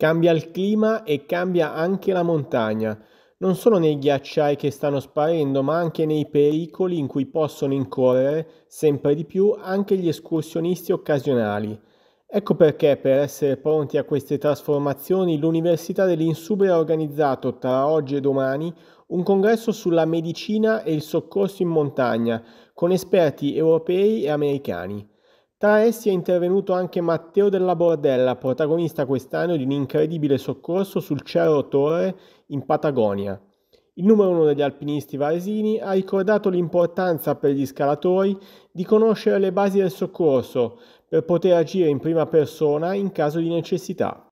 Cambia il clima e cambia anche la montagna, non solo nei ghiacciai che stanno sparendo, ma anche nei pericoli in cui possono incorrere sempre di più anche gli escursionisti occasionali. Ecco perché, per essere pronti a queste trasformazioni, l'Università dell'Insubria ha organizzato tra oggi e domani un congresso sulla medicina e il soccorso in montagna con esperti europei e americani. Tra essi è intervenuto anche Matteo Della Bordella, protagonista quest'anno di un incredibile soccorso sul Cerro Torre in Patagonia. Il numero uno degli alpinisti varesini ha ricordato l'importanza per gli scalatori di conoscere le basi del soccorso per poter agire in prima persona in caso di necessità.